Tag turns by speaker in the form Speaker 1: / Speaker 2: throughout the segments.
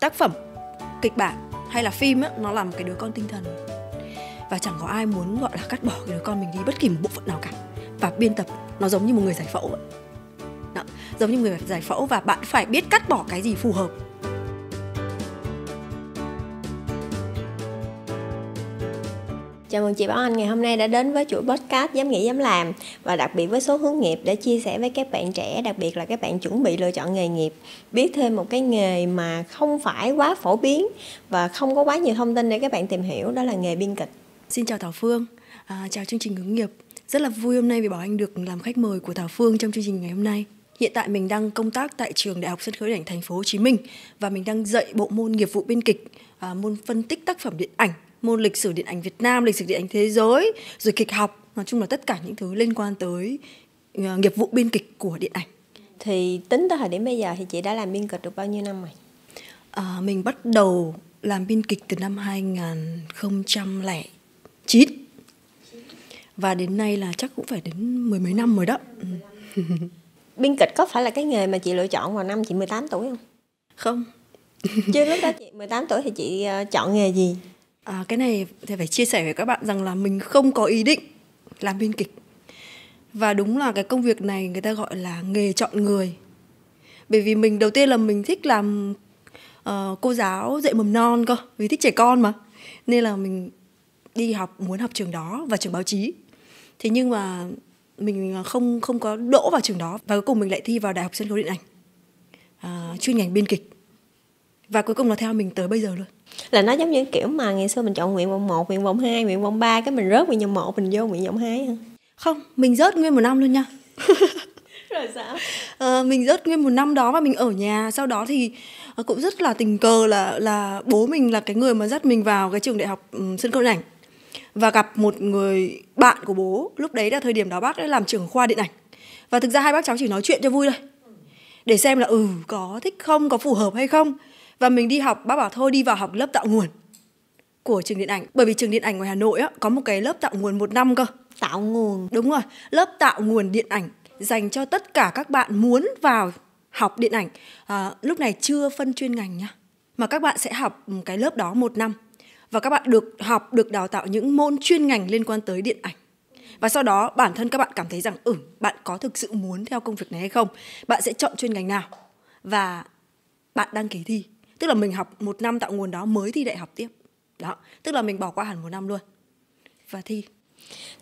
Speaker 1: tác phẩm kịch bản hay là phim á, nó là một cái đứa con tinh thần và chẳng có ai muốn gọi là cắt bỏ cái đứa con mình đi bất kỳ một bộ phận nào cả và biên tập nó giống như một người giải phẫu ấy. Đó, giống như người giải phẫu và bạn phải biết cắt bỏ cái gì phù hợp Chào
Speaker 2: mừng chị Bảo Anh ngày hôm nay đã đến với chuỗi podcast Dám nghĩ dám làm và đặc biệt với số hướng nghiệp để chia sẻ với các bạn trẻ, đặc biệt là các bạn chuẩn bị lựa chọn nghề nghiệp, biết thêm một cái nghề mà không phải quá phổ biến và không có quá nhiều thông tin để các bạn tìm hiểu đó là nghề biên kịch. Xin chào Thảo
Speaker 1: Phương, à, chào chương trình hướng nghiệp. Rất là vui hôm nay vì Bảo Anh được làm khách mời của Thảo Phương trong chương trình ngày hôm nay. Hiện tại mình đang công tác tại trường Đại học Sân khấu Điện ảnh Thành phố Hồ Chí Minh và mình đang dạy bộ môn nghiệp vụ biên kịch, à, môn phân tích tác phẩm điện ảnh môn lịch sử điện ảnh Việt Nam, lịch sử điện ảnh thế giới, rồi kịch học, nói chung là tất cả những thứ liên quan tới ờ, nghiệp vụ biên kịch của điện ảnh. Thì tính tới thời điểm bây giờ thì chị đã làm biên kịch được bao nhiêu năm rồi? À, mình bắt đầu làm biên kịch từ năm 2009 và đến nay là chắc cũng phải đến mười mấy năm rồi đó.
Speaker 2: biên kịch có phải là cái nghề mà chị lựa chọn vào năm chị 18 tuổi không? Không.
Speaker 1: Chứ lúc đó chị 18 tuổi thì chị ờ, chọn nghề gì? à, cái này thì phải chia sẻ với các bạn rằng là mình không có ý định làm biên kịch và đúng là cái công việc này người ta gọi là nghề chọn người bởi vì mình đầu tiên là mình thích làm uh, cô giáo dạy mầm non cơ vì thích trẻ con mà nên là mình đi học muốn học trường đó và trường báo chí thế nhưng mà mình à, không không có đỗ vào trường đó và cuối cùng mình lại thi vào đại học sân khấu điện ảnh uh, chuyên ngành biên kịch và cuối cùng là theo mình tới bây giờ luôn là nó giống như kiểu mà ngày xưa mình chọn nguyện vọng 1, nguyện vọng 2, nguyện vọng 3 cái mình rớt nguyện vọng 1 mình vô nguyện vọng 2 Không, mình rớt nguyên một năm luôn nha. rồi sao à, mình rớt nguyên một năm đó và mình ở nhà sau đó thì ờ, cũng rất là tình cờ là là bố mình là cái người mà dắt mình vào cái trường đại học um, sân khấu ảnh và gặp một người bạn của bố lúc đấy là thời điểm đó bác ấy làm trưởng khoa điện ảnh và thực ra hai bác cháu chỉ nói chuyện cho vui thôi để xem là ừ có thích không có phù hợp hay không và mình đi học bác bảo thôi đi vào học lớp tạo nguồn của trường điện ảnh bởi vì trường điện ảnh ngoài Hà Nội á, có một cái lớp tạo nguồn một năm cơ tạo nguồn đúng rồi lớp tạo nguồn điện ảnh dành cho tất cả các bạn muốn vào học điện ảnh à, lúc này chưa phân chuyên ngành nhá mà các bạn sẽ học cái lớp đó một năm và các bạn được học được đào tạo những môn chuyên ngành liên quan tới điện ảnh và sau đó bản thân các bạn cảm thấy rằng ừ bạn có thực sự muốn theo công việc này hay không bạn sẽ chọn chuyên ngành nào và bạn đăng ký thi tức là mình học một năm tạo nguồn đó mới thi đại học tiếp đó tức là mình bỏ qua hẳn một năm luôn và thi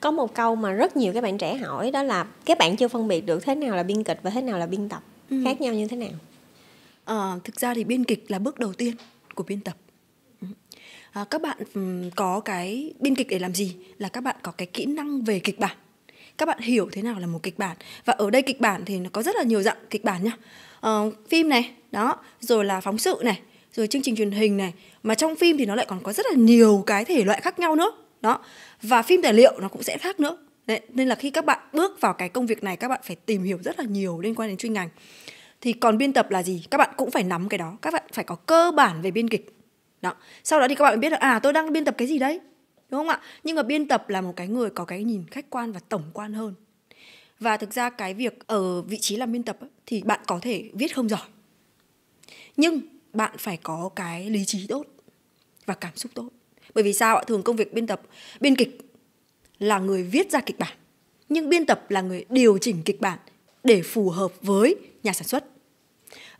Speaker 2: có một câu mà rất nhiều các bạn trẻ hỏi đó là các bạn chưa phân biệt được thế nào là
Speaker 1: biên kịch và thế nào là biên tập ừ. khác nhau như thế nào à, thực ra thì biên kịch là bước đầu tiên của biên tập à, các bạn ừ, có cái biên kịch để làm gì là các bạn có cái kỹ năng về kịch bản các bạn hiểu thế nào là một kịch bản và ở đây kịch bản thì nó có rất là nhiều dạng kịch bản nhá uh, phim này đó rồi là phóng sự này rồi chương trình truyền hình này mà trong phim thì nó lại còn có rất là nhiều cái thể loại khác nhau nữa đó và phim tài liệu nó cũng sẽ khác nữa Đấy, nên là khi các bạn bước vào cái công việc này các bạn phải tìm hiểu rất là nhiều liên quan đến chuyên ngành thì còn biên tập là gì các bạn cũng phải nắm cái đó các bạn phải có cơ bản về biên kịch đó sau đó thì các bạn biết là à tôi đang biên tập cái gì đấy đúng không ạ nhưng mà biên tập là một cái người có cái nhìn khách quan và tổng quan hơn và thực ra cái việc ở vị trí làm biên tập thì bạn có thể viết không giỏi nhưng bạn phải có cái lý trí tốt và cảm xúc tốt bởi vì sao ạ thường công việc biên tập biên kịch là người viết ra kịch bản nhưng biên tập là người điều chỉnh kịch bản để phù hợp với nhà sản xuất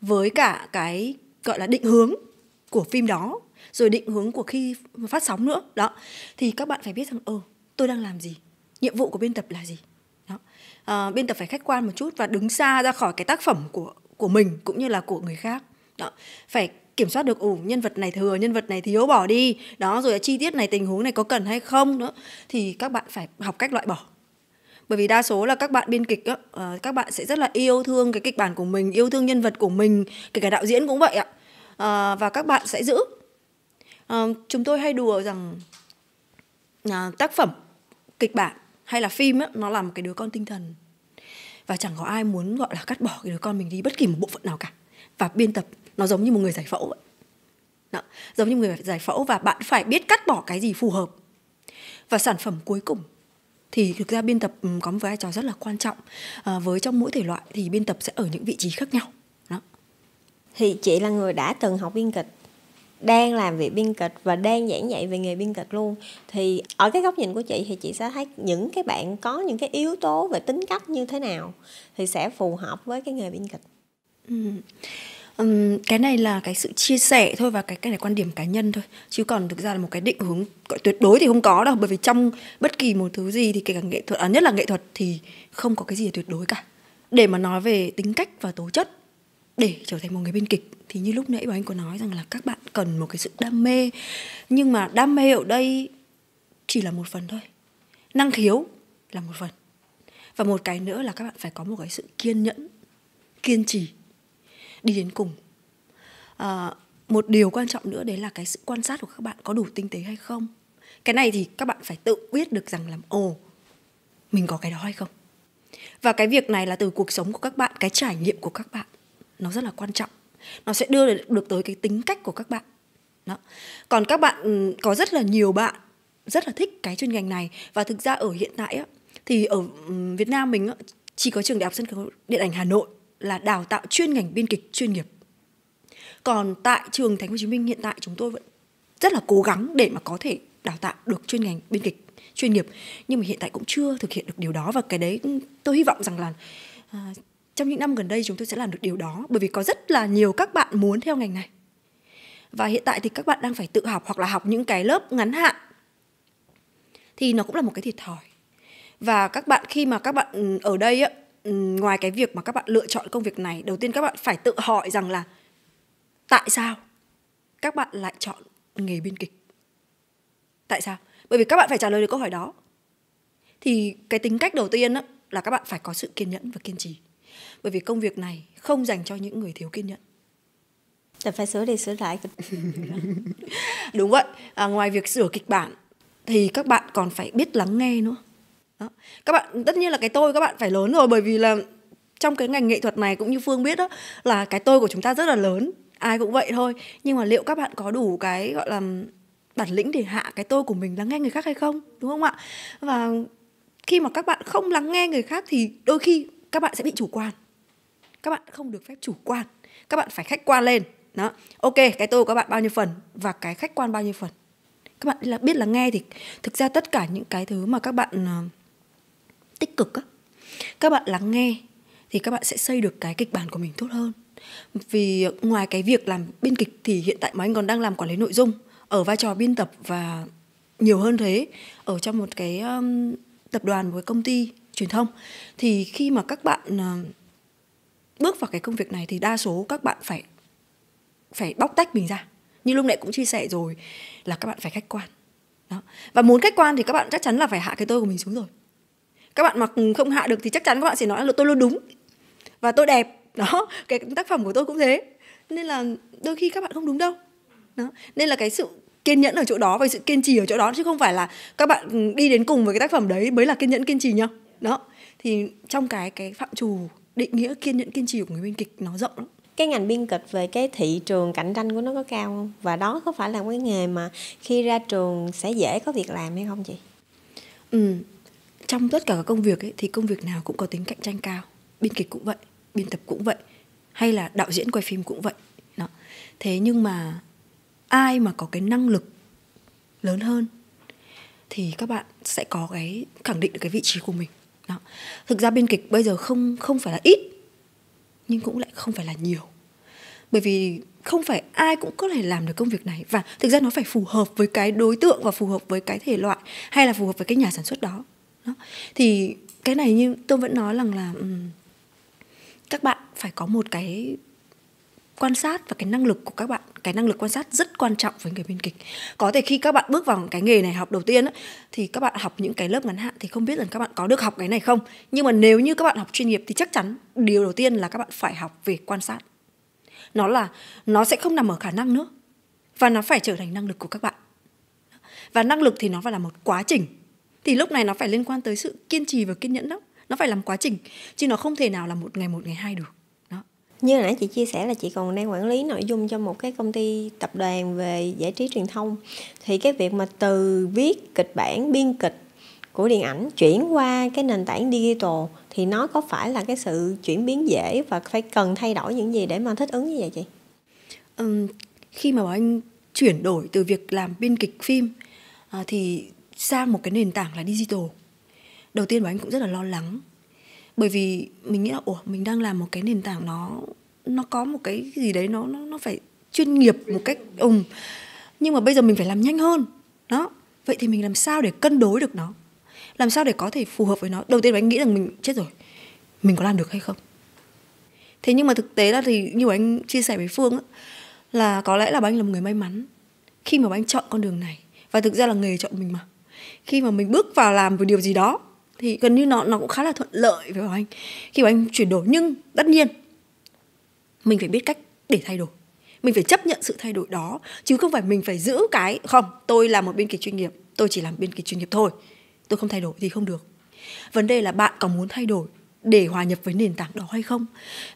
Speaker 1: với cả cái gọi là định hướng của phim đó rồi định hướng của khi phát sóng nữa đó thì các bạn phải biết rằng ờ tôi đang làm gì nhiệm vụ của biên tập là gì uh, ờ, biên tập phải khách quan một chút và đứng xa ra khỏi cái tác phẩm của của mình cũng như là của người khác đó phải kiểm soát được ủ nhân vật này thừa nhân vật này thiếu bỏ đi đó rồi chi tiết này tình huống này có cần hay không nữa thì các bạn phải học cách loại bỏ bởi vì đa số là các bạn biên kịch đó, uh, ờ, các bạn sẽ rất là yêu thương cái kịch bản của mình yêu thương nhân vật của mình kể cả đạo diễn cũng vậy ạ uh, và các bạn sẽ giữ uh, chúng tôi hay đùa rằng uh, tác phẩm kịch bản hay là phim ấy, nó là một cái đứa con tinh thần và chẳng có ai muốn gọi là cắt bỏ cái đứa con mình đi bất kỳ một bộ phận nào cả và biên tập nó giống như một người giải phẫu vậy Đó, giống như người giải phẫu và bạn phải biết cắt bỏ cái gì phù hợp và sản phẩm cuối cùng thì thực ra biên tập ừ, có một vai trò rất là quan trọng à, với trong mỗi thể loại thì biên tập sẽ ở những vị trí khác nhau đó thì chị là người đã từng học biên kịch
Speaker 2: đang làm việc biên kịch và đang giảng dạy về nghề biên kịch luôn thì ở cái góc nhìn của chị thì chị sẽ thấy những cái bạn có những cái yếu tố về tính cách như thế nào thì sẽ phù hợp với cái nghề biên kịch
Speaker 1: Um, cái này là cái sự chia sẻ thôi và cái cái này quan điểm cá nhân thôi chứ còn thực ra là một cái định hướng gọi tuyệt đối thì không có đâu bởi vì trong bất kỳ một thứ gì thì kể cả nghệ thuật à, nhất là nghệ thuật thì không có cái gì là tuyệt đối cả để mà nói về tính cách và tố chất để trở thành một người biên kịch thì như lúc nãy bà anh có nói rằng là các bạn cần một cái sự đam mê nhưng mà đam mê ở đây chỉ là một phần thôi năng khiếu là một phần và một cái nữa là các bạn phải có một cái sự kiên nhẫn kiên trì đi đến cùng à, một điều quan trọng nữa đấy là cái sự quan sát của các bạn có đủ tinh tế hay không cái này thì các bạn phải tự biết được rằng là ồ mình có cái đó hay không và cái việc này là từ cuộc sống của các bạn cái trải nghiệm của các bạn nó rất là quan trọng nó sẽ đưa được tới cái tính cách của các bạn đó còn các bạn ừ, có rất là nhiều bạn rất là thích cái chuyên ngành này và thực ra ở hiện tại á, thì ở ừ, Việt Nam mình á, chỉ có trường đại học sân khấu điện ảnh Hà Nội là đào tạo chuyên ngành biên kịch chuyên nghiệp còn tại trường Thành phố Hồ Chí Minh hiện tại chúng tôi vẫn rất là cố gắng để mà có thể đào tạo được chuyên ngành biên kịch chuyên nghiệp nhưng mà hiện tại cũng chưa thực hiện được điều đó và cái đấy ừ, tôi hy vọng rằng là à, trong những năm gần đây chúng tôi sẽ làm được điều đó bởi vì có rất là nhiều các bạn muốn theo ngành này và hiện tại thì các bạn đang phải tự học hoặc là học những cái lớp ngắn hạn thì nó cũng là một cái thiệt thòi và các bạn khi mà các bạn ừ, ở đây á, ừ, ngoài cái việc mà các bạn lựa chọn công việc này đầu tiên các bạn phải tự hỏi rằng là tại sao các bạn lại chọn nghề biên kịch tại sao bởi vì các bạn phải trả lời được câu hỏi đó thì cái tính cách đầu tiên á, là các bạn phải có sự kiên nhẫn và kiên trì bởi vì công việc này không dành cho những người thiếu kiên nhẫn là phải sửa đi sửa lại đúng vậy à, ngoài việc sửa kịch bản thì các bạn còn phải biết lắng nghe nữa đó. các bạn tất nhiên là cái tôi các bạn phải lớn rồi bởi vì là trong cái ngành nghệ thuật này cũng như phương biết đó là cái tôi của chúng ta rất là lớn ai cũng vậy thôi nhưng mà liệu các bạn có đủ cái gọi là bản lĩnh để hạ cái tôi của mình lắng nghe người khác hay không đúng không ạ và khi mà các bạn không lắng nghe người khác thì đôi khi các bạn sẽ bị chủ quan các bạn không được phép chủ quan các bạn phải khách quan lên đó ok cái tôi của các bạn bao nhiêu phần và cái khách quan bao nhiêu phần các bạn là biết là nghe thì thực ra tất cả những cái thứ mà các bạn ờ, tích cực á các bạn lắng nghe thì các bạn sẽ xây được cái kịch bản của mình tốt hơn vì ngoài cái việc làm biên kịch thì hiện tại mấy anh còn đang làm quản lý nội dung ở vai trò biên tập và nhiều hơn thế ở trong một cái um, tập đoàn với công ty truyền thông thì khi mà các bạn ờ, bước vào cái công việc này thì đa số các bạn phải phải bóc tách mình ra như lúc nãy cũng chia sẻ rồi là các bạn phải khách quan đó. và muốn khách quan thì các bạn chắc chắn là phải hạ cái tôi của mình xuống rồi các bạn mà không hạ được thì chắc chắn các bạn sẽ nói là tôi luôn đúng và tôi đẹp đó cái tác phẩm của tôi cũng thế nên là đôi khi các bạn không đúng đâu đó. nên là cái sự kiên nhẫn ở chỗ đó và sự kiên trì ở chỗ đó chứ không phải là các bạn ừ, đi đến cùng với cái tác phẩm đấy mới là kiên nhẫn kiên trì nhau đó thì trong cái cái phạm trù định nghĩa kiên nhẫn kiên trì của người biên kịch nó rộng lắm
Speaker 2: cái ngành biên kịch về cái thị trường cạnh tranh của nó có cao không và đó có phải là một cái nghề mà khi ra trường sẽ dễ có việc làm hay không chị
Speaker 1: ừ trong tất cả các công việc ấy, thì công việc nào cũng có tính cạnh tranh cao biên kịch cũng vậy biên tập cũng vậy hay là đạo diễn quay phim cũng vậy đó thế nhưng mà ai mà có cái năng lực lớn hơn thì các bạn sẽ có cái khẳng định được cái vị trí của mình đó. Thực ra biên kịch bây giờ không không phải là ít nhưng cũng lại không phải là nhiều. Bởi vì không phải ai cũng có thể làm được công việc này và thực ra nó phải phù hợp với cái đối tượng và phù hợp với cái thể loại hay là phù hợp với cái nhà sản xuất đó. đó. Thì cái này như tôi vẫn nói rằng là um, các bạn phải có một cái quan sát và cái năng lực của các bạn cái năng lực quan sát rất quan trọng với người biên kịch có thể khi các bạn bước vào cái nghề này học đầu tiên thì các bạn học những cái lớp ngắn hạn thì không biết rằng các bạn có được học cái này không nhưng mà nếu như các bạn học chuyên nghiệp thì chắc chắn điều đầu tiên là các bạn phải học về quan sát nó là nó sẽ không nằm ở khả năng nữa và nó phải trở thành năng lực của các bạn và năng lực thì nó phải là một quá trình thì lúc này nó phải liên quan tới sự kiên trì và kiên nhẫn đó nó phải làm quá trình chứ nó không thể nào là một ngày một ngày hai được
Speaker 2: như nãy chị chia sẻ là chị còn đang quản lý nội dung cho một cái công ty tập đoàn về giải trí truyền thông thì cái việc mà từ viết kịch bản biên kịch của điện ảnh chuyển qua cái nền tảng digital thì nó có phải là cái sự chuyển biến
Speaker 1: dễ và phải cần thay đổi những gì để mà thích ứng như vậy chị? Ừ, khi mà bọn anh chuyển đổi từ việc làm biên kịch phim à, thì sang một cái nền tảng là digital đầu tiên bọn anh cũng rất là lo lắng bởi vì mình nghĩ là ủa mình đang làm một cái nền tảng nó nó có một cái gì đấy nó nó nó phải chuyên nghiệp một cách ùng nhưng mà bây giờ mình phải làm nhanh hơn đó vậy thì mình làm sao để cân đối được nó làm sao để có thể phù hợp với nó đầu tiên là anh nghĩ rằng mình chết rồi mình có làm được hay không thế nhưng mà thực tế là thì như anh chia sẻ với phương ấy, là có lẽ là anh là một người may mắn khi mà anh chọn con đường này và thực ra là nghề chọn mình mà khi mà mình bước vào làm một điều gì đó thì gần như nó nó cũng khá là thuận lợi với anh khi mà anh chuyển đổi nhưng tất nhiên mình phải biết cách để thay đổi mình phải chấp nhận sự thay đổi đó chứ không phải mình phải giữ cái không tôi là một biên kịch chuyên nghiệp tôi chỉ làm biên kịch chuyên nghiệp thôi tôi không thay đổi thì không được vấn đề là bạn có muốn thay đổi để hòa nhập với nền tảng đó hay không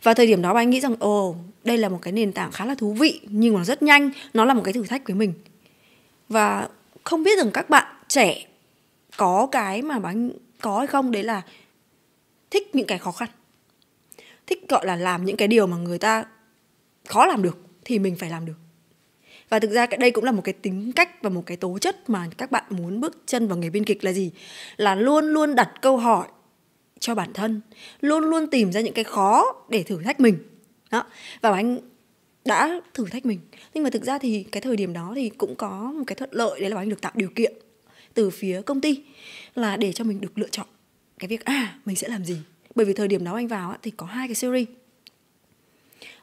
Speaker 1: và thời điểm đó anh nghĩ rằng ồ đây là một cái nền tảng khá là thú vị nhưng mà rất nhanh nó là một cái thử thách với mình và không biết rằng các bạn trẻ có cái mà bạn có hay không đấy là thích những cái khó khăn thích gọi là làm những cái điều mà người ta khó làm được thì mình phải làm được và thực ra cái đây cũng là một cái tính cách và một cái tố chất mà các bạn muốn bước chân vào nghề biên kịch là gì là luôn luôn đặt câu hỏi cho bản thân luôn luôn tìm ra những cái khó để thử thách mình đó và anh đã thử thách mình nhưng mà thực ra thì cái thời điểm đó thì cũng có một cái thuận lợi đấy là anh được tạo điều kiện từ phía công ty là để cho mình được lựa chọn cái việc à mình sẽ làm gì bởi vì thời điểm đó anh vào thì có hai cái series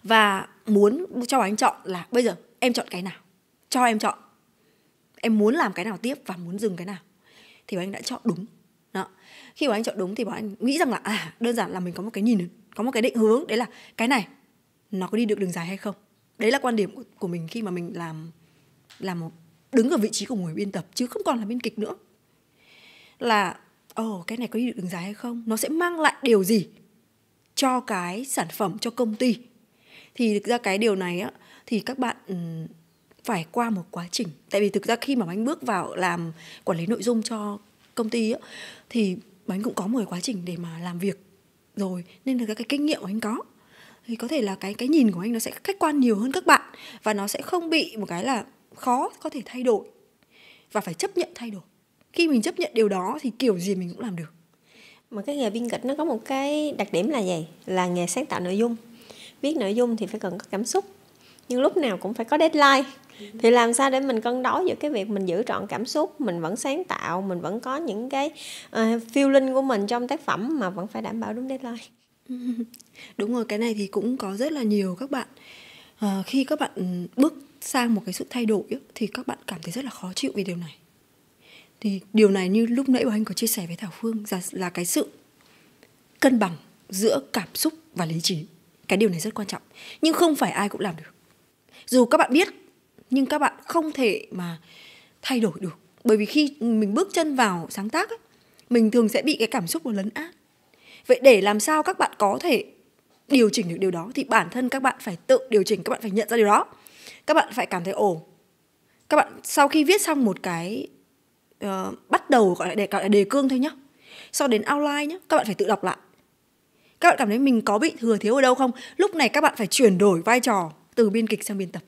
Speaker 1: và muốn cho anh chọn là bây giờ em chọn cái nào cho em chọn em muốn làm cái nào tiếp và muốn dừng cái nào thì bọn anh đã chọn đúng đó. khi bọn anh chọn đúng thì bảo anh nghĩ rằng là à đơn giản là mình có một cái nhìn có một cái định hướng đấy là cái này nó có đi được đường dài hay không đấy là quan điểm của mình khi mà mình làm làm một đứng ở vị trí của người biên tập chứ không còn là biên kịch nữa là ồ oh, cái này có định dài hay không nó sẽ mang lại điều gì cho cái sản phẩm cho công ty thì thực ra cái điều này á thì các bạn ừ, phải qua một quá trình tại vì thực ra khi mà anh bước vào làm quản lý nội dung cho công ty á thì anh cũng có một quá trình để mà làm việc rồi nên là cái kinh nghiệm của anh có thì có thể là cái cái nhìn của anh nó sẽ khách quan nhiều hơn các bạn và nó sẽ không bị một cái là khó có thể thay đổi và phải chấp nhận thay đổi khi mình chấp nhận điều đó thì kiểu gì mình cũng làm được mà cái nghề biên kịch nó có một cái đặc điểm là gì là nghề sáng
Speaker 2: tạo nội dung viết nội dung thì phải cần có cảm xúc nhưng lúc nào cũng phải có deadline thì làm sao để mình cân đối giữa cái việc mình giữ trọn cảm xúc mình vẫn sáng tạo mình vẫn có những cái
Speaker 1: uh, feeling của mình trong
Speaker 2: tác phẩm mà vẫn phải đảm bảo đúng deadline
Speaker 1: đúng rồi cái này thì cũng có rất là nhiều các bạn uh, khi các bạn bước sang một cái sự thay đổi thì các bạn cảm thấy rất là khó chịu vì điều này thì điều này như lúc nãy anh có chia sẻ với thảo phương là, là cái sự cân bằng giữa cảm xúc và lý trí cái điều này rất quan trọng nhưng không phải ai cũng làm được dù các bạn biết nhưng các bạn không thể mà thay đổi được bởi vì khi mình bước chân vào sáng tác ấy, mình thường sẽ bị cái cảm xúc nó lấn át vậy để làm sao các bạn có thể điều chỉnh được điều đó thì bản thân các bạn phải tự điều chỉnh các bạn phải nhận ra điều đó các bạn phải cảm thấy ồ các bạn sau khi viết xong một cái uh, bắt đầu gọi là đề, gọi là đề cương thôi nhá sau đến outline nhá các bạn phải tự đọc lại các bạn cảm thấy mình có bị thừa thiếu ở đâu không lúc này các bạn phải chuyển đổi vai trò từ biên kịch sang biên tập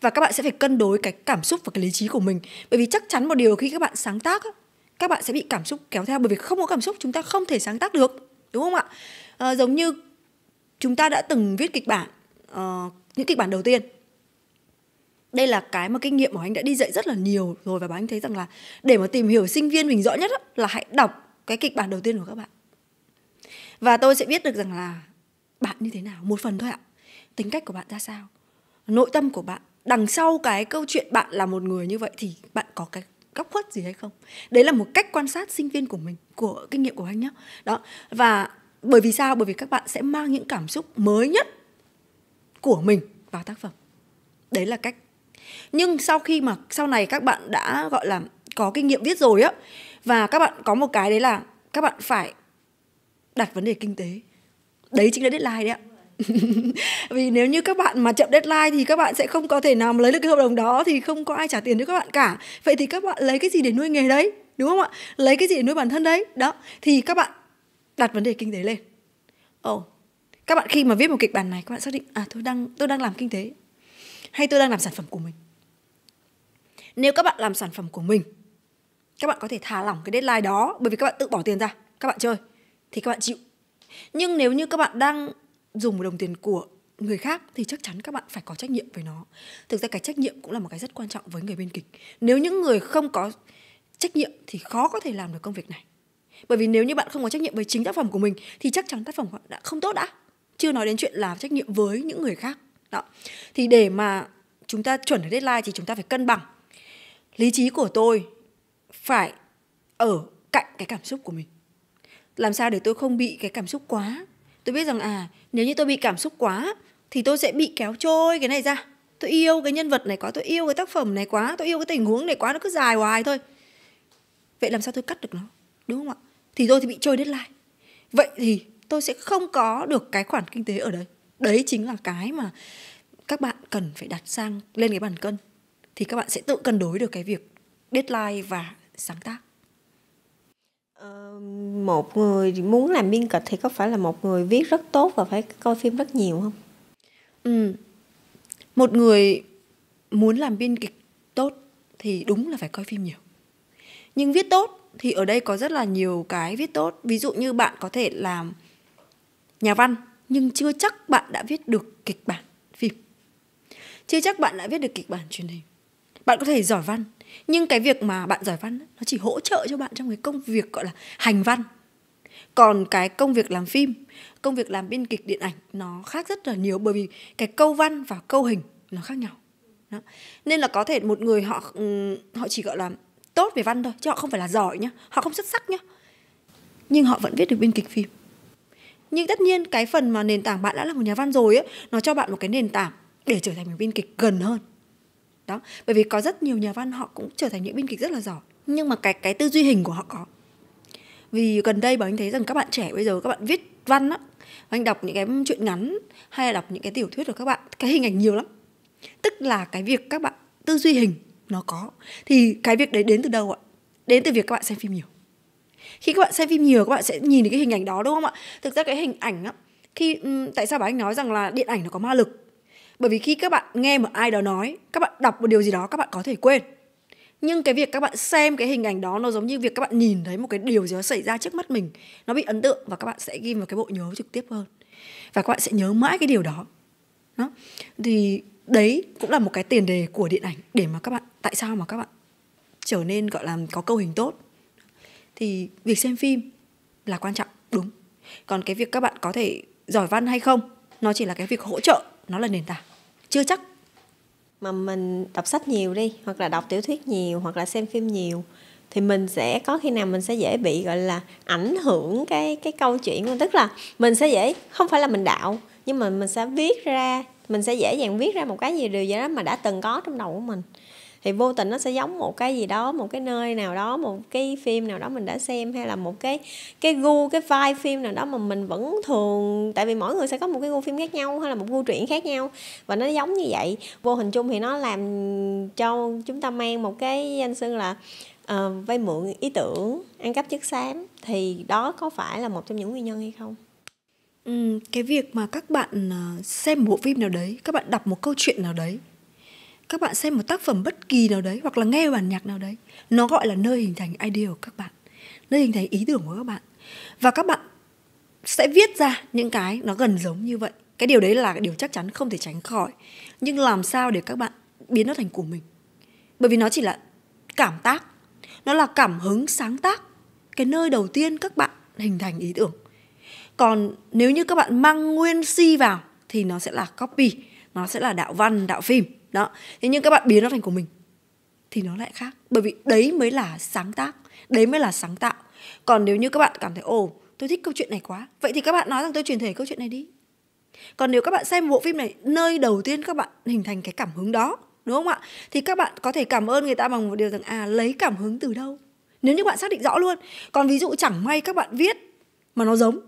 Speaker 1: và các bạn sẽ phải cân đối cái cảm xúc và cái lý trí của mình bởi vì chắc chắn một điều khi các bạn sáng tác các bạn sẽ bị cảm xúc kéo theo bởi vì không có cảm xúc chúng ta không thể sáng tác được đúng không ạ à, giống như chúng ta đã từng viết kịch bản uh, những kịch bản đầu tiên đây là cái mà kinh nghiệm của anh đã đi dạy rất là nhiều rồi và bà anh thấy rằng là để mà tìm hiểu sinh viên mình rõ nhất đó, là hãy đọc cái kịch bản đầu tiên của các bạn và tôi sẽ biết được rằng là bạn như thế nào một phần thôi ạ tính cách của bạn ra sao nội tâm của bạn đằng sau cái câu chuyện bạn là một người như vậy thì bạn có cái góc khuất gì hay không đấy là một cách quan sát sinh viên của mình của kinh nghiệm của anh nhé đó và bởi vì sao bởi vì các bạn sẽ mang những cảm xúc mới nhất của mình vào tác phẩm đấy là cách nhưng sau khi mà sau này các bạn đã gọi là có kinh nghiệm viết rồi á và các bạn có một cái đấy là các bạn phải đặt vấn đề kinh tế đấy chính là deadline đấy ạ vì nếu như các bạn mà chậm deadline thì các bạn sẽ không có thể nào mà lấy được cái hợp đồng đó thì không có ai trả tiền cho các bạn cả vậy thì các bạn lấy cái gì để nuôi nghề đấy đúng không ạ lấy cái gì để nuôi bản thân đấy đó thì các bạn đặt vấn đề kinh tế lên ồ oh. các bạn khi mà viết một kịch bản này các bạn xác định à tôi đang tôi đang làm kinh tế hay tôi đang làm sản phẩm của mình nếu các bạn làm sản phẩm của mình các bạn có thể thả lỏng cái deadline đó bởi vì các bạn tự bỏ tiền ra các bạn chơi thì các bạn chịu nhưng nếu như các bạn đang dùng một đồng tiền của người khác thì chắc chắn các bạn phải có trách nhiệm với nó thực ra cái trách nhiệm cũng là một cái rất quan trọng với người bên kịch nếu những người không có trách nhiệm thì khó có thể làm được công việc này bởi vì nếu như bạn không có trách nhiệm với chính tác phẩm của mình thì chắc chắn tác phẩm của bạn đã không tốt đã chưa nói đến chuyện là trách nhiệm với những người khác đó thì để mà chúng ta chuẩn được deadline thì chúng ta phải cân bằng lý trí của tôi phải ở cạnh cái cảm xúc của mình làm sao để tôi không bị cái cảm xúc quá tôi biết rằng à nếu như tôi bị cảm xúc quá thì tôi sẽ bị kéo trôi cái này ra tôi yêu cái nhân vật này quá tôi yêu cái tác phẩm này quá tôi yêu cái tình huống này quá nó cứ dài hoài thôi vậy làm sao tôi cắt được nó đúng không ạ thì tôi thì bị trôi lại vậy thì tôi sẽ không có được cái khoản kinh tế ở đây đấy chính là cái mà các bạn cần phải đặt sang lên cái bàn cân thì các bạn sẽ tự cân đối được cái việc deadline và sáng tác
Speaker 2: ờ, một người muốn làm biên kịch thì có phải là một người viết rất
Speaker 1: tốt và phải coi phim rất nhiều không? Ừ. Một người muốn làm biên kịch tốt thì đúng là phải coi phim nhiều. Nhưng viết tốt thì ở đây có rất là nhiều cái viết tốt. Ví dụ như bạn có thể làm nhà văn nhưng chưa chắc bạn đã viết được kịch bản phim. Chưa chắc bạn đã viết được kịch bản truyền hình bạn có thể giỏi văn nhưng cái việc mà bạn giỏi văn nó chỉ hỗ trợ cho bạn trong cái công việc gọi là hành văn còn cái công việc làm phim công việc làm biên kịch điện ảnh nó khác rất là nhiều bởi vì cái câu văn và câu hình nó khác nhau đó. nên là có thể một người họ ừ, họ chỉ gọi là tốt về văn thôi chứ họ không phải là giỏi nhá họ không xuất sắc nhá nhưng họ vẫn viết được biên kịch phim nhưng tất nhiên cái phần mà nền tảng bạn đã là một nhà văn rồi ấy nó cho bạn một cái nền tảng để trở thành một biên kịch gần hơn đó bởi vì có rất nhiều nhà văn họ cũng trở thành những biên kịch rất là giỏi nhưng mà cái cái tư duy hình của họ có vì gần đây bảo anh thấy rằng các bạn trẻ bây giờ các bạn viết văn á anh đọc những cái chuyện ngắn hay là đọc những cái tiểu thuyết của các bạn cái hình ảnh nhiều lắm tức là cái việc các bạn tư duy hình nó có thì cái việc đấy đến từ đâu ạ đến từ việc các bạn xem phim nhiều khi các bạn xem phim nhiều các bạn sẽ nhìn thấy cái hình ảnh đó đúng không ạ thực ra cái hình ảnh á khi tại sao bảo anh nói rằng là điện ảnh nó có ma lực bởi vì khi các bạn nghe một ai đó nói, các bạn đọc một điều gì đó các bạn có thể quên. Nhưng cái việc các bạn xem cái hình ảnh đó nó giống như việc các bạn nhìn thấy một cái điều gì đó xảy ra trước mắt mình, nó bị ấn tượng và các bạn sẽ ghi vào cái bộ nhớ trực tiếp hơn. Và các bạn sẽ nhớ mãi cái điều đó. Đó. Thì đấy cũng là một cái tiền đề của điện ảnh để mà các bạn tại sao mà các bạn trở nên gọi là có câu hình tốt. Thì việc xem phim là quan trọng, đúng. Còn cái việc các bạn có thể giỏi văn hay không, nó chỉ là cái việc hỗ trợ nó là nền tảng chưa chắc mà
Speaker 2: mình đọc sách nhiều đi hoặc là đọc tiểu thuyết nhiều hoặc là xem phim nhiều thì mình sẽ có khi nào mình sẽ dễ bị gọi là ảnh hưởng cái cái câu chuyện tức là mình sẽ dễ không phải là mình đạo nhưng mà mình sẽ viết ra mình sẽ dễ dàng viết ra một cái gì điều gì đó mà đã từng có trong đầu của mình thì vô tình nó sẽ giống một cái gì đó một cái nơi nào đó một cái phim nào đó mình đã xem hay là một cái cái gu cái vai phim nào đó mà mình vẫn thường tại vì mỗi người sẽ có một cái gu phim khác nhau hay là một gu truyện khác nhau và nó giống như vậy vô hình chung thì nó làm cho chúng ta mang một cái danh xưng là uh, vay mượn ý tưởng ăn cắp chất xám thì đó có phải là một trong những nguyên nhân hay không
Speaker 1: ừ, cái việc mà các bạn ờ, xem bộ phim nào đấy các bạn đọc một câu chuyện nào đấy các bạn xem một tác phẩm bất kỳ nào đấy hoặc là nghe bản nhạc nào đấy nó gọi là nơi hình thành idea của các bạn nơi hình thành ý tưởng của các bạn và các bạn sẽ viết ra những cái nó gần giống như vậy cái điều đấy là điều chắc chắn không thể tránh khỏi nhưng làm sao để các bạn biến nó thành của mình bởi vì nó chỉ là cảm tác nó là cảm hứng sáng tác cái nơi đầu tiên các bạn hình thành ý tưởng còn nếu như các bạn mang nguyên si vào thì nó sẽ là copy nó sẽ là đạo văn đạo phim đó thế nhưng các bạn biến nó thành của mình thì nó lại khác bởi vì đấy mới là sáng tác đấy mới là sáng tạo còn nếu như các bạn cảm thấy ồ tôi thích câu chuyện này quá vậy thì các bạn nói rằng tôi truyền thể câu chuyện này đi còn nếu các bạn xem bộ phim này nơi đầu tiên các bạn hình thành cái cảm hứng đó đúng không ạ thì các bạn có thể cảm ơn người ta bằng một điều rằng à lấy cảm hứng từ đâu nếu như bạn xác định rõ luôn còn ví dụ chẳng may các bạn viết mà nó giống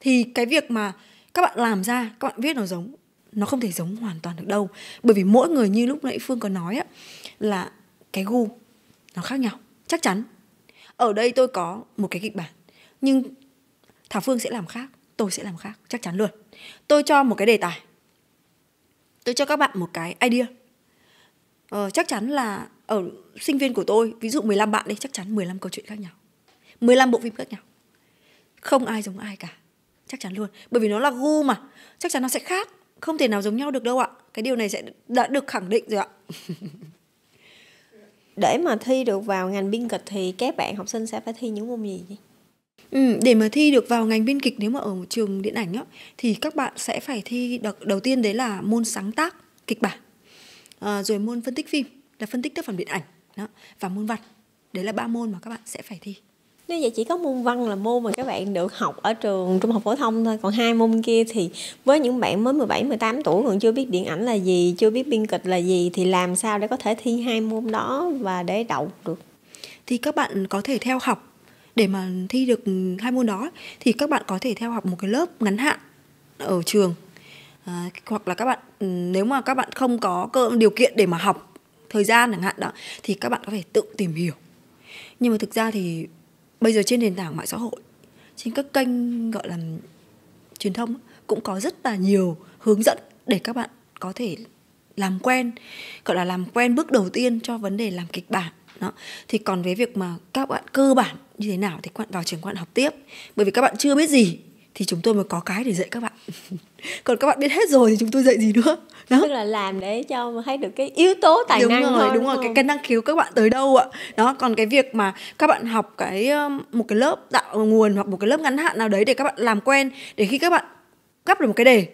Speaker 1: thì cái việc mà các bạn làm ra các bạn viết nó giống nó không thể giống hoàn toàn được đâu bởi vì mỗi người như lúc nãy phương có nói á, là cái gu nó khác nhau chắc chắn ở đây tôi có một cái kịch bản nhưng thảo phương sẽ làm khác tôi sẽ làm khác chắc chắn luôn tôi cho một cái đề tài tôi cho các bạn một cái idea ờ, chắc chắn là ở sinh viên của tôi ví dụ 15 bạn đi chắc chắn 15 câu chuyện khác nhau 15 bộ phim khác nhau không ai giống ai cả chắc chắn luôn bởi vì nó là gu mà chắc chắn nó sẽ khác không thể nào giống nhau được đâu ạ cái điều này sẽ đã được khẳng định rồi ạ để mà thi được vào ngành biên kịch thì các bạn học sinh sẽ
Speaker 2: phải thi những môn gì
Speaker 1: Ừ, để mà thi được vào ngành biên kịch nếu mà ở một trường điện ảnh á, thì các bạn sẽ phải thi được đầu tiên đấy là môn sáng tác kịch bản à, rồi môn phân tích phim là phân tích tác phẩm điện ảnh đó, và môn văn đấy là ba môn mà các bạn sẽ phải thi
Speaker 2: nếu vậy chỉ có môn văn là môn mà các bạn được học ở trường trung học phổ thông thôi Còn hai môn kia thì với những bạn mới 17, 18 tuổi còn chưa biết điện ảnh là gì, chưa biết biên kịch là gì Thì làm
Speaker 1: sao để có thể thi hai môn đó và để đậu được Thì các bạn có thể theo học để mà thi được hai môn đó thì các bạn có thể theo học một cái lớp ngắn hạn ở trường à, hoặc là các bạn ừ, nếu mà các bạn không có cơ điều kiện để mà học thời gian chẳng hạn đó thì các bạn có thể tự tìm hiểu nhưng mà thực ra thì bây giờ trên nền tảng mạng xã hội trên các kênh gọi là truyền thông cũng có rất là nhiều hướng dẫn để các bạn có thể làm quen gọi là làm quen bước đầu tiên cho vấn đề làm kịch bản đó. thì còn với việc mà các bạn cơ bản như thế nào thì các bạn vào trường các bạn học tiếp bởi vì các bạn chưa biết gì thì chúng tôi mới có cái để dạy các bạn còn các bạn biết hết rồi thì chúng tôi dạy gì nữa đó. tức là làm để cho mà thấy được cái yếu tố tài đúng năng rồi, thôi, đúng, đúng rồi không? cái năng khiếu các bạn tới đâu ạ đó còn cái việc mà các bạn học cái um, một cái lớp tạo nguồn hoặc một cái lớp ngắn hạn nào đấy để các bạn làm quen để khi các bạn gấp được một cái đề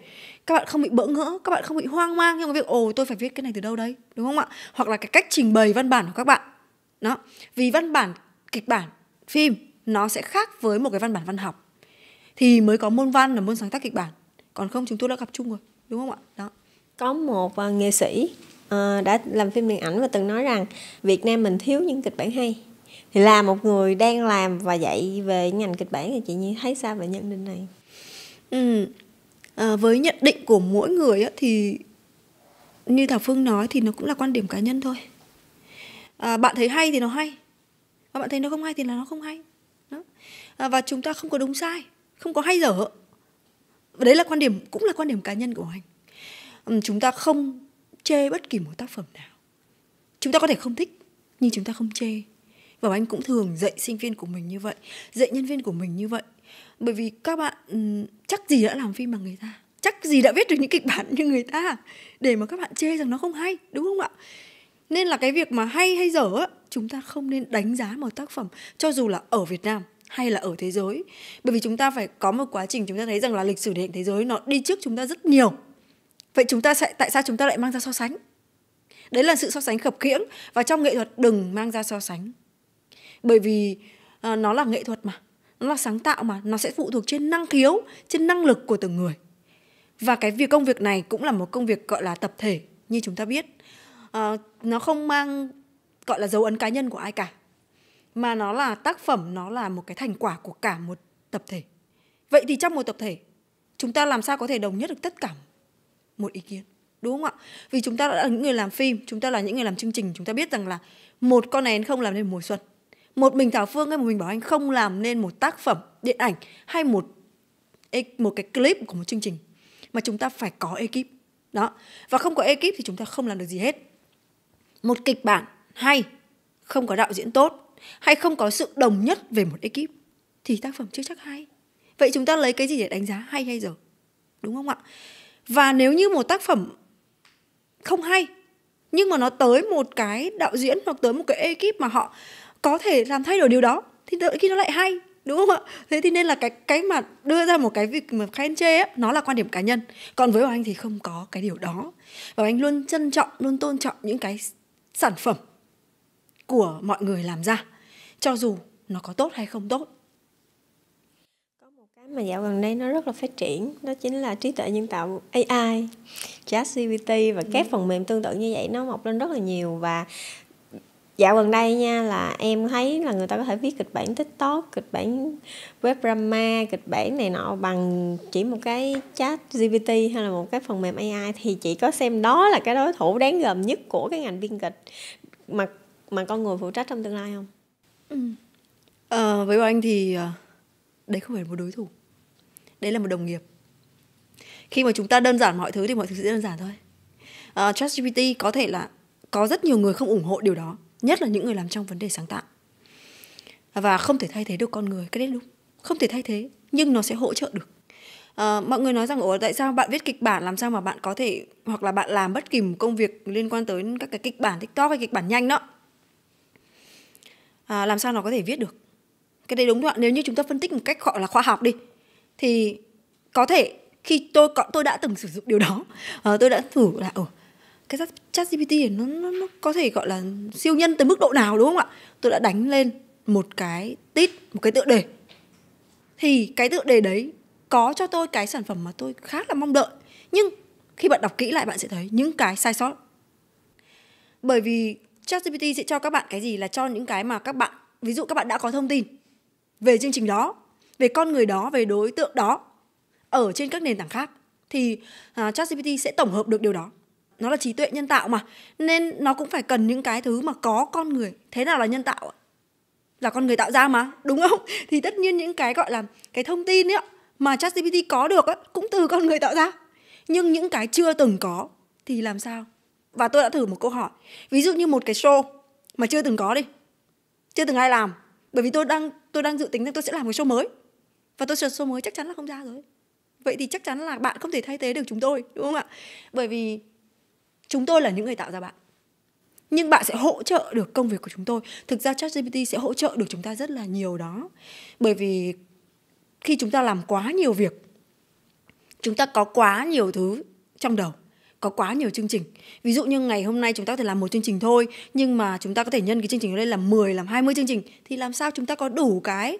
Speaker 1: các bạn không bị bỡ ngỡ các bạn không bị hoang mang trong cái việc ồ tôi phải viết cái này từ đâu đấy đúng không ạ hoặc là cái cách trình bày văn bản của các bạn đó vì văn bản kịch bản phim nó sẽ khác với một cái văn bản văn học thì mới có môn văn là môn sáng tác kịch bản còn không chúng tôi đã gặp chung rồi đúng không ạ đó
Speaker 2: có một uh, nghệ sĩ uh, đã làm phim điện ảnh và từng nói rằng Việt Nam mình thiếu những kịch bản hay thì là một người đang làm và dạy về ngành kịch bản thì chị như thấy sao về nhận định này ừ.
Speaker 1: à, với nhận định của mỗi người á, thì như Thảo Phương nói thì nó cũng là quan điểm cá nhân thôi à, bạn thấy hay thì nó hay và bạn thấy nó không hay thì là nó không hay đó. À, và chúng ta không có đúng sai không có hay dở và đấy là quan điểm cũng là quan điểm cá nhân của anh chúng ta không chê bất kỳ một tác phẩm nào chúng ta có thể không thích nhưng chúng ta không chê và anh cũng thường dạy sinh viên của mình như vậy dạy nhân viên của mình như vậy bởi vì các bạn chắc gì đã làm phim bằng người ta chắc gì đã viết được những kịch bản như người ta để mà các bạn chê rằng nó không hay đúng không ạ nên là cái việc mà hay hay dở chúng ta không nên đánh giá một tác phẩm cho dù là ở việt nam hay là ở thế giới bởi vì chúng ta phải có một quá trình chúng ta thấy rằng là lịch sử địa thế giới nó đi trước chúng ta rất nhiều vậy chúng ta sẽ tại sao chúng ta lại mang ra so sánh đấy là sự so sánh khập khiễng và trong nghệ thuật đừng mang ra so sánh bởi vì à, nó là nghệ thuật mà nó là sáng tạo mà nó sẽ phụ thuộc trên năng khiếu trên năng lực của từng người và cái việc công việc này cũng là một công việc gọi là tập thể như chúng ta biết à, nó không mang gọi là dấu ấn cá nhân của ai cả mà nó là tác phẩm nó là một cái thành quả của cả một tập thể vậy thì trong một tập thể chúng ta làm sao có thể đồng nhất được tất cả một ý kiến đúng không ạ vì chúng ta là những người làm phim chúng ta là những người làm chương trình chúng ta biết rằng là một con én không làm nên mùa xuân một mình thảo phương hay một mình bảo anh không làm nên một tác phẩm điện ảnh hay một e, một cái clip của một chương trình mà chúng ta phải có ekip đó và không có ekip thì chúng ta không làm được gì hết một kịch bản hay không có đạo diễn tốt hay không có sự đồng nhất về một ekip thì tác phẩm chưa chắc hay vậy chúng ta lấy cái gì để đánh giá hay hay dở đúng không ạ và nếu như một tác phẩm không hay nhưng mà nó tới một cái đạo diễn hoặc tới một cái ekip mà họ có thể làm thay đổi điều đó thì đợi khi nó lại hay đúng không ạ thế thì nên là cái cái mà đưa ra một cái việc mà khen chê ấy, nó là quan điểm cá nhân còn với hoàng anh thì không có cái điều đó và anh luôn trân trọng luôn tôn trọng những cái sản phẩm của mọi người làm ra cho dù nó có tốt hay không tốt có một cái
Speaker 2: mà dạo gần đây nó rất là phát triển đó chính là trí tuệ nhân tạo AI, ChatGPT và các ừ. phần mềm tương tự như vậy nó mọc lên rất là nhiều và dạo gần đây nha là em thấy là người ta có thể viết kịch bản tiktok kịch bản web drama kịch bản này nọ bằng chỉ một cái chat gpt hay là một cái phần mềm ai thì chỉ có xem đó là cái đối thủ đáng gờm nhất của cái ngành biên kịch mà mà con người phụ trách trong tương lai không
Speaker 1: ừ. à, với bọn anh thì ờ, đấy không phải là một đối thủ đấy là một đồng nghiệp khi mà chúng ta đơn giản mọi thứ thì mọi thứ sẽ đơn giản thôi uh, ChatGPT có thể là có rất nhiều người không ủng hộ điều đó nhất là những người làm trong vấn đề sáng tạo và không thể thay thế được con người cái đấy đúng không thể thay thế nhưng nó sẽ hỗ trợ được à, mọi người nói rằng ủa tại sao bạn viết kịch bản làm sao mà bạn có thể hoặc là bạn làm bất kỳ một công việc liên quan tới các cái kịch bản tiktok hay kịch bản nhanh đó à, làm sao nó có thể viết được cái đấy đúng không ạ? nếu như chúng ta phân tích một cách gọi là khoa học đi thì có thể khi tôi tôi đã từng sử dụng điều đó à, tôi đã thử là ở cái chat GPT nó, nó nó có thể gọi là siêu nhân tới mức độ nào đúng không ạ tôi đã đánh lên một cái tít một cái tựa đề thì cái tựa đề đấy có cho tôi cái sản phẩm mà tôi khá là mong đợi nhưng khi bạn đọc kỹ lại bạn sẽ thấy những cái sai sót bởi vì ChatGPT sẽ cho các bạn cái gì là cho những cái mà các bạn ví dụ các bạn đã có thông tin về chương trình đó, về con người đó, về đối tượng đó ở trên các nền tảng khác thì uh, ChatGPT sẽ tổng hợp được điều đó. Nó là trí tuệ nhân tạo mà nên nó cũng phải cần những cái thứ mà có con người. Thế nào là nhân tạo? Là con người tạo ra mà, đúng không? Thì tất nhiên những cái gọi là cái thông tin ấy mà ChatGPT có được ấy, cũng từ con người tạo ra. Nhưng những cái chưa từng có thì làm sao và tôi đã thử một câu hỏi ví dụ như một cái show mà chưa từng có đi chưa từng ai làm bởi vì tôi đang tôi đang dự tính rằng tôi sẽ làm một show mới và tôi search show mới chắc chắn là không ra rồi vậy thì chắc chắn là bạn không thể thay thế được chúng tôi đúng không ạ bởi vì chúng tôi là những người tạo ra bạn nhưng bạn sẽ hỗ trợ được công việc của chúng tôi thực ra ChatGPT sẽ hỗ trợ được chúng ta rất là nhiều đó bởi vì khi chúng ta làm quá nhiều việc chúng ta có quá nhiều thứ trong đầu có quá nhiều chương trình ví dụ như ngày hôm nay chúng ta có thể làm một chương trình thôi nhưng mà chúng ta có thể nhân cái chương trình lên làm 10 làm 20 chương trình thì làm sao chúng ta có đủ cái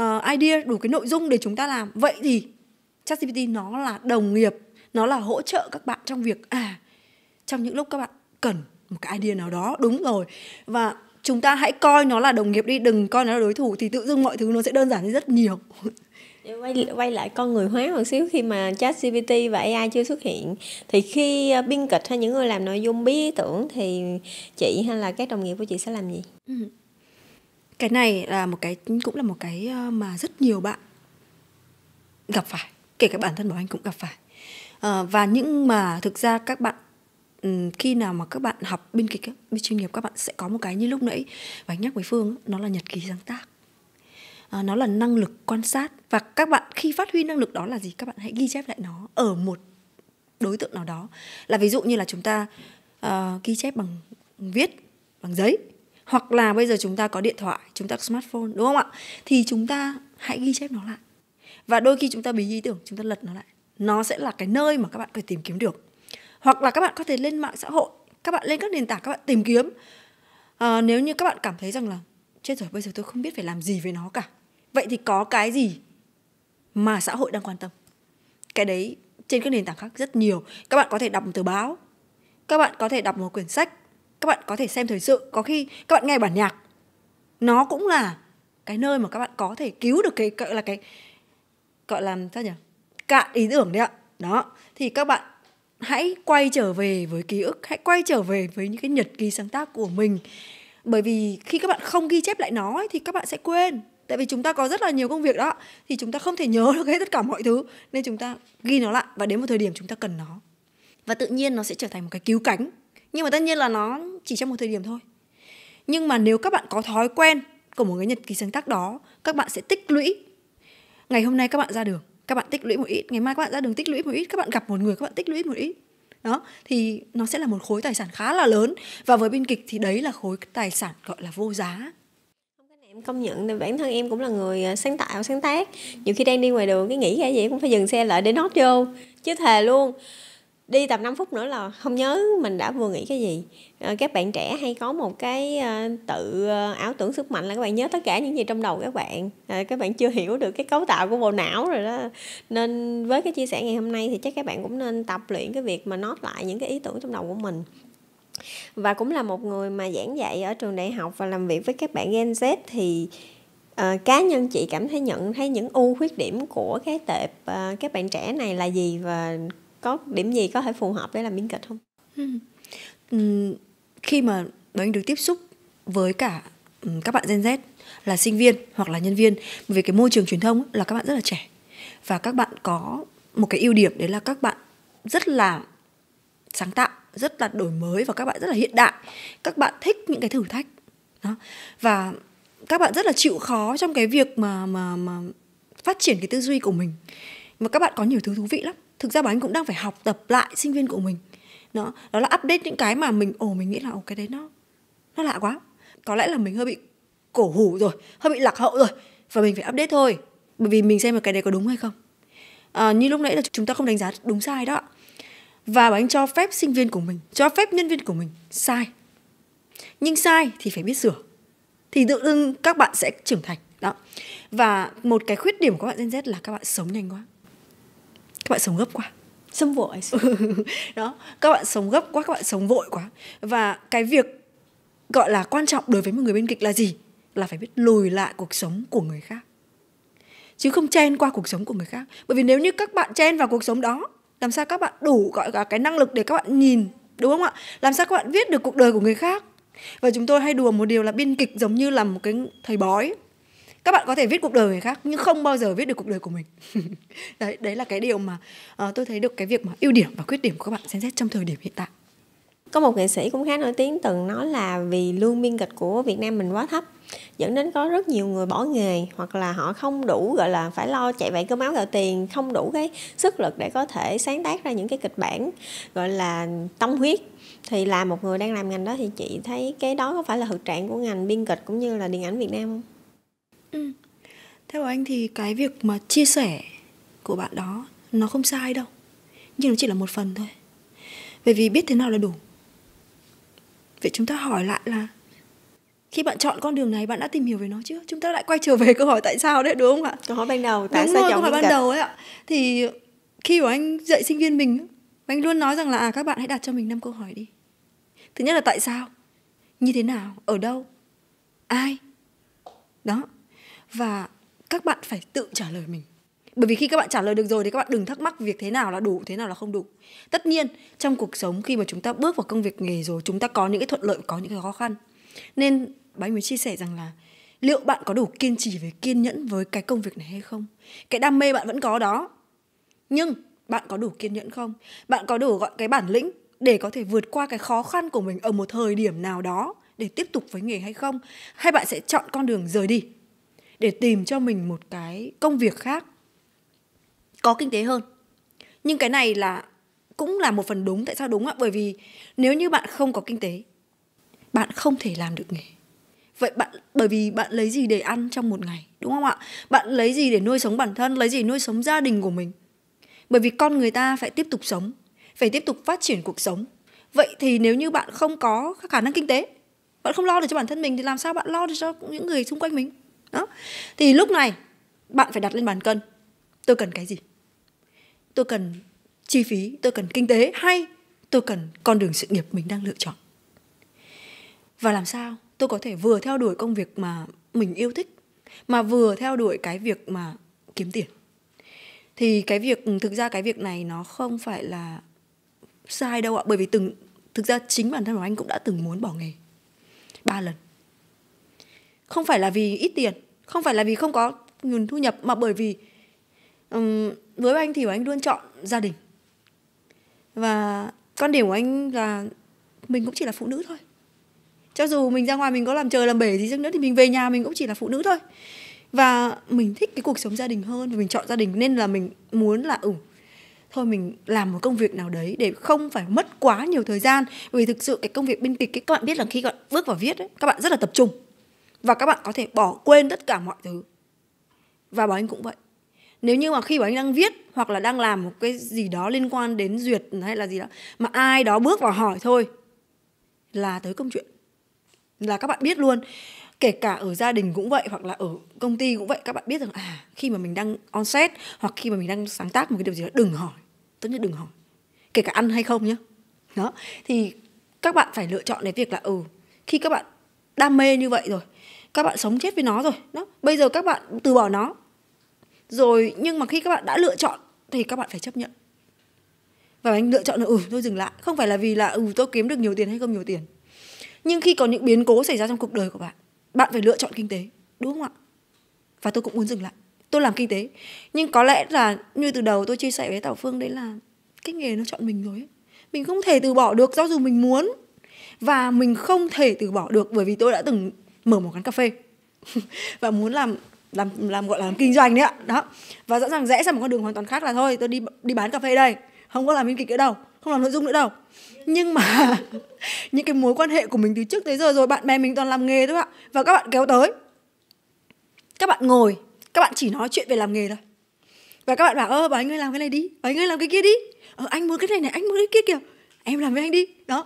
Speaker 1: uh, idea đủ cái nội dung để chúng ta làm vậy thì ChatGPT nó là đồng nghiệp nó là hỗ trợ các bạn trong việc à trong những lúc các bạn cần một cái idea nào đó đúng rồi và chúng ta hãy coi nó là đồng nghiệp đi đừng coi nó là đối thủ thì tự dưng mọi thứ nó sẽ đơn giản đi rất nhiều để quay
Speaker 2: quay lại con người hóa một xíu khi mà chat GPT và AI chưa xuất hiện thì khi ờ, biên kịch hay những người làm nội dung bí tưởng thì
Speaker 1: chị hay là các đồng nghiệp của chị sẽ làm gì? Ừ. Cái này là một cái cũng là một cái ờ, mà rất nhiều bạn gặp phải, kể cả bản thân bảo anh cũng gặp phải. Ờ, và những mà thực ra các bạn ừ, khi nào mà các bạn học biên kịch bên chuyên nghiệp các bạn sẽ có một cái như lúc nãy và anh nhắc với Phương nó là nhật ký sáng tác Ờ, nó là năng lực quan sát và các bạn khi phát huy năng lực đó là gì các bạn hãy ghi chép lại nó ở một đối tượng nào đó là ví dụ như là chúng ta uh, ghi chép bằng viết bằng giấy hoặc là bây giờ chúng ta có điện thoại chúng ta có smartphone đúng không ạ thì chúng ta hãy ghi chép nó lại và đôi khi chúng ta bị ý tưởng chúng ta lật nó lại nó sẽ là cái nơi mà các bạn phải tìm kiếm được hoặc là các bạn có thể lên mạng xã hội các bạn lên các nền tảng các bạn tìm kiếm à, nếu như các bạn cảm thấy rằng là chết rồi bây giờ tôi không biết phải làm gì với nó cả vậy thì có cái gì mà xã hội đang quan tâm cái đấy trên các nền tảng khác rất nhiều các bạn có thể đọc một tờ báo các bạn có thể đọc một quyển sách các bạn có thể xem thời sự có khi các bạn nghe bản nhạc nó cũng là cái nơi mà các bạn có thể cứu được cái gọi là cái gọi là sao nhỉ cạn ý tưởng đấy ạ đó thì các bạn hãy quay trở về với ký ức hãy quay trở về với những cái nhật ký sáng tác của mình bởi vì khi các bạn không ghi chép lại nó ấy, thì các bạn sẽ quên tại vì chúng ta có rất là nhiều công việc đó thì chúng ta không thể nhớ được hết tất cả mọi thứ nên chúng ta ghi nó lại và đến một thời điểm chúng ta cần nó và tự nhiên nó sẽ trở thành một cái cứu cánh nhưng mà tất nhiên là nó chỉ trong một thời điểm thôi nhưng mà nếu các bạn có thói quen của một cái nhật ký sáng tác đó các bạn sẽ tích lũy ngày hôm nay các bạn ra đường các bạn tích lũy một ít ngày mai các bạn ra đường tích lũy một ít các bạn gặp một người các bạn tích lũy một ít đó thì nó sẽ là một khối tài sản khá là lớn và với biên kịch thì đấy là khối tài sản gọi là vô giá
Speaker 2: em công nhận thì bản thân em cũng là người à, sáng tạo sáng tác nhiều khi đang đi ngoài đường cái nghĩ cái gì cũng phải dừng xe lại để nốt vô chứ thề luôn đi tầm 5 phút nữa là không nhớ mình đã vừa nghĩ cái gì à, các bạn trẻ hay có một cái à, tự ảo tưởng sức mạnh là các bạn nhớ tất cả những gì trong đầu các bạn các bạn chưa hiểu được cái cấu tạo của bộ não rồi đó nên với cái chia sẻ ngày hôm nay thì chắc các bạn cũng nên tập luyện cái việc mà nốt lại những cái ý tưởng trong đầu của mình và cũng là một người mà giảng dạy ở trường đại học và làm việc với các bạn Gen Z thì uh, cá nhân chị cảm thấy nhận thấy những ưu khuyết điểm của cái tệp uh, các bạn trẻ này là gì và có điểm gì có thể phù hợp để làm biên kịch không?
Speaker 1: khi mà bạn được tiếp xúc với cả các bạn Gen Z là sinh viên hoặc là nhân viên về cái môi trường truyền thông là các bạn rất là trẻ và các bạn có một cái ưu điểm đấy là các bạn rất là sáng tạo rất là đổi mới và các bạn rất là hiện đại các bạn thích những cái thử thách đó. và các bạn rất là chịu khó trong cái việc mà mà mà phát triển cái tư duy của mình và các bạn có nhiều thứ thú vị lắm thực ra bọn anh cũng đang phải học tập lại sinh viên của mình đó đó là update những cái mà mình ồ mình nghĩ là ồ cái đấy nó nó lạ quá có lẽ là mình hơi bị cổ hủ rồi hơi bị lạc hậu rồi và mình phải update thôi bởi vì mình xem là cái đấy có đúng hay không à, như lúc nãy là chúng ta không đánh giá đúng sai đó và bạn cho phép sinh viên của mình cho phép nhân viên của mình sai nhưng sai thì phải biết sửa thì tự dưng các bạn sẽ trưởng thành đó và một cái khuyết điểm của các bạn Gen Z là các bạn sống nhanh quá các bạn sống gấp quá sống vội đó các bạn sống gấp quá các bạn sống vội quá và cái việc gọi là quan trọng đối với một người bên kịch là gì là phải biết lùi lại cuộc sống của người khác chứ không chen qua cuộc sống của người khác bởi vì nếu như các bạn chen vào cuộc sống đó làm sao các bạn đủ gọi cả cái năng lực để các bạn nhìn đúng không ạ làm sao các bạn viết được cuộc đời của người khác và chúng tôi hay đùa một điều là biên kịch giống như là một cái thầy bói các bạn có thể viết cuộc đời người khác nhưng không bao giờ viết được cuộc đời của mình đấy đấy là cái điều mà uh, tôi thấy được cái việc mà ưu điểm và khuyết điểm của các bạn xem xét trong thời điểm hiện tại có một nghệ sĩ cũng khá nổi tiếng
Speaker 2: từng nói là vì lương biên kịch của Việt Nam mình quá thấp dẫn đến có rất nhiều người bỏ nghề hoặc là họ không đủ gọi là phải lo chạy vậy cơm áo gạo tiền không đủ cái sức lực để có thể sáng tác ra những cái kịch bản gọi là tâm huyết thì là một người đang làm ngành đó thì chị thấy cái đó có phải là thực trạng của ngành biên kịch cũng như là điện ảnh Việt Nam không?
Speaker 1: Ừ. Theo anh thì cái việc mà chia sẻ của bạn đó nó không sai đâu nhưng nó chỉ là một phần thôi bởi vì biết thế nào là đủ vậy chúng ta hỏi lại là khi bạn chọn con đường này bạn đã tìm hiểu về nó chưa chúng ta lại quay trở về câu hỏi tại sao đấy đúng không ạ câu hỏi ban đầu tại đúng sao rồi, chọn câu hỏi ban cả... đầu ấy ạ thì khi mà anh dạy sinh viên mình anh luôn nói rằng là à, các bạn hãy đặt cho mình năm câu hỏi đi thứ nhất là tại sao như thế nào ở đâu ai đó và các bạn phải tự trả lời mình bởi vì khi các bạn trả lời được rồi thì các bạn đừng thắc mắc việc thế nào là đủ thế nào là không đủ tất nhiên trong cuộc sống khi mà chúng ta bước vào công việc nghề rồi chúng ta có những cái thuận lợi có những cái khó khăn nên bác mới chia sẻ rằng là liệu bạn có đủ kiên trì với kiên nhẫn với cái công việc này hay không cái đam mê bạn vẫn có đó nhưng bạn có đủ kiên nhẫn không bạn có đủ gọi cái bản lĩnh để có thể vượt qua cái khó khăn của mình ở một thời điểm nào đó để tiếp tục với nghề hay không hay bạn sẽ chọn con đường rời đi để tìm cho mình một cái công việc khác có kinh tế hơn nhưng cái này là cũng là một phần đúng tại sao đúng ạ bởi vì nếu như bạn không có kinh tế bạn không thể làm được nghề vậy bạn bởi vì bạn lấy gì để ăn trong một ngày đúng không ạ bạn lấy gì để nuôi sống bản thân lấy gì nuôi sống gia đình của mình bởi vì con người ta phải tiếp tục sống phải tiếp tục phát triển cuộc sống vậy thì nếu như bạn không có khả năng kinh tế bạn không lo được cho bản thân mình thì làm sao bạn lo được cho những người xung quanh mình đó thì lúc này bạn phải đặt lên bàn cân tôi cần cái gì tôi cần chi phí tôi cần kinh tế hay tôi cần con đường sự nghiệp mình đang lựa chọn và làm sao tôi có thể vừa theo đuổi công việc mà mình yêu thích mà vừa theo đuổi cái việc mà kiếm tiền thì cái việc thực ra cái việc này nó không phải là sai đâu ạ bởi vì từng thực ra chính bản thân của anh cũng đã từng muốn bỏ nghề ba lần không phải là vì ít tiền không phải là vì không có nguồn thu nhập mà bởi vì um, với anh thì anh luôn chọn gia đình và quan điểm của anh là mình cũng chỉ là phụ nữ thôi cho dù mình ra ngoài mình có làm trời làm bể gì chăng nữa thì mình về nhà mình cũng chỉ là phụ nữ thôi và mình thích cái cuộc sống gia đình hơn và mình chọn gia đình nên là mình muốn là ủ ừ, thôi mình làm một công việc nào đấy để không phải mất quá nhiều thời gian vì thực sự cái công việc biên kịch các bạn biết là khi các bạn bước vào viết ấy, các bạn rất là tập trung và các bạn có thể bỏ quên tất cả mọi thứ và bảo anh cũng vậy nếu như mà khi mà anh đang viết hoặc là đang làm một cái gì đó liên quan đến duyệt hay là gì đó mà ai đó bước vào hỏi thôi là tới công chuyện là các bạn biết luôn kể cả ở gia đình cũng vậy hoặc là ở công ty cũng vậy các bạn biết rằng à khi mà mình đang on set hoặc khi mà mình đang sáng tác một cái điều gì đó đừng hỏi tất nhiên đừng hỏi kể cả ăn hay không nhá đó thì các bạn phải lựa chọn cái việc là ừ khi các bạn đam mê như vậy rồi các bạn sống chết với nó rồi đó bây giờ các bạn từ bỏ nó rồi nhưng mà khi các bạn đã lựa chọn thì các bạn phải chấp nhận và anh lựa chọn là ừ tôi dừng lại không phải là vì là ừ tôi kiếm được nhiều tiền hay không nhiều tiền nhưng khi có những biến cố xảy ra trong cuộc đời của bạn bạn phải lựa chọn kinh tế đúng không ạ và tôi cũng muốn dừng lại tôi làm kinh tế nhưng có lẽ là như từ đầu tôi chia sẻ với tảo phương đấy là cái nghề nó chọn mình rồi ấy. mình không thể từ bỏ được do dù mình muốn và mình không thể từ bỏ được bởi vì tôi đã từng mở một quán cà phê và muốn làm làm làm gọi là làm kinh doanh đấy ạ đó và rõ ràng rẽ sang một con đường hoàn toàn khác là thôi tôi đi đi bán cà phê đây không có làm biên kịch nữa đâu không làm nội dung nữa đâu nhưng mà những cái mối quan hệ của mình từ trước tới giờ rồi bạn bè mình toàn làm nghề thôi ạ và các bạn kéo tới các bạn ngồi các bạn chỉ nói chuyện về làm nghề thôi và các bạn bảo ơ bảo anh ơi làm cái này đi bảo anh ơi làm cái kia đi ờ, anh muốn cái này này anh muốn cái kia kìa em làm với anh đi đó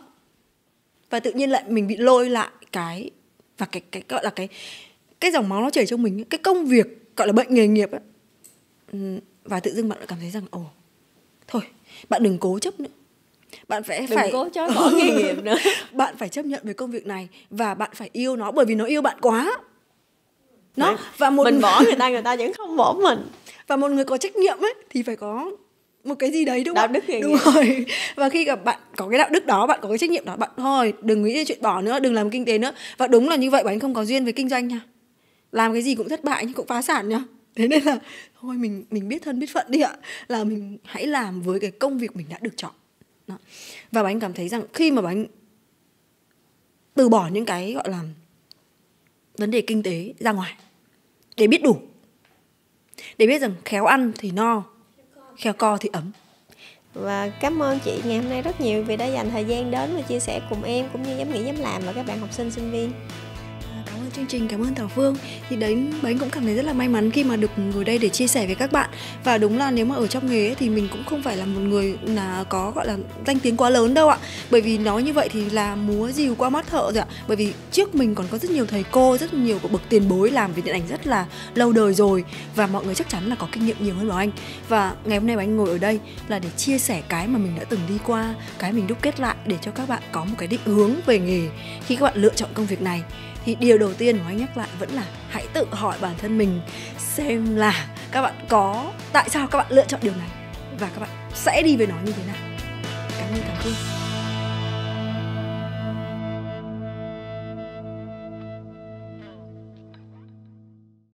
Speaker 1: và tự nhiên lại mình bị lôi lại cái và cái cái gọi là cái cái dòng máu nó chảy trong mình cái công việc gọi là bệnh nghề nghiệp ấy. Ừ, và tự dưng bạn lại cảm thấy rằng ồ thôi bạn đừng cố chấp nữa bạn phải đừng phải cố chấp bỏ ừ, nghề nghiệp nữa bạn phải chấp nhận về công việc này và bạn phải yêu nó bởi vì nó yêu bạn quá nó và một mình bỏ người ta người ta vẫn không bỏ mình và một người có trách nhiệm ấy thì phải có một cái gì đấy đúng đạo không? đức nghề đúng nghiệp. rồi và khi gặp bạn có cái đạo đức đó bạn có cái trách nhiệm đó bạn thôi đừng nghĩ đến chuyện bỏ nữa đừng làm kinh tế nữa và đúng là như vậy bạn không có duyên với kinh doanh nha làm cái gì cũng thất bại nhưng cũng phá sản nhá thế nên là thôi mình mình biết thân biết phận đi ạ là mình hãy làm với cái công việc mình đã được chọn Đó. và bạn cảm thấy rằng khi mà bạn từ bỏ những cái gọi là vấn đề kinh tế ra ngoài để biết đủ để biết rằng khéo ăn thì no khéo co thì ấm
Speaker 2: và cảm ơn chị ngày hôm nay rất nhiều vì đã dành thời gian đến và chia sẻ cùng em cũng như dám nghĩ dám làm và các bạn học sinh sinh viên chương
Speaker 1: trình cảm ơn thảo phương thì đấy bánh cũng cảm thấy rất là may mắn khi mà được ngồi đây để chia sẻ với các bạn và đúng là nếu mà ở trong nghề ấy, thì mình cũng không phải là một người là có gọi là danh tiếng quá lớn đâu ạ bởi vì nói như vậy thì là múa dìu qua mắt thợ rồi ạ bởi vì trước mình còn có rất nhiều thầy cô rất nhiều bậc tiền bối làm về điện ảnh rất là lâu đời rồi và mọi người chắc chắn là có kinh nghiệm nhiều hơn bảo anh và ngày hôm nay anh ngồi ở đây là để chia sẻ cái mà mình đã từng đi qua cái mình đúc kết lại để cho các bạn có một cái định hướng về nghề khi các bạn lựa chọn công việc này thì điều đầu tiên mà anh nhắc lại vẫn là hãy tự hỏi bản thân mình xem là các bạn có tại sao các bạn lựa chọn điều này và các bạn sẽ đi về nó như thế nào cảm ơn cảm ơn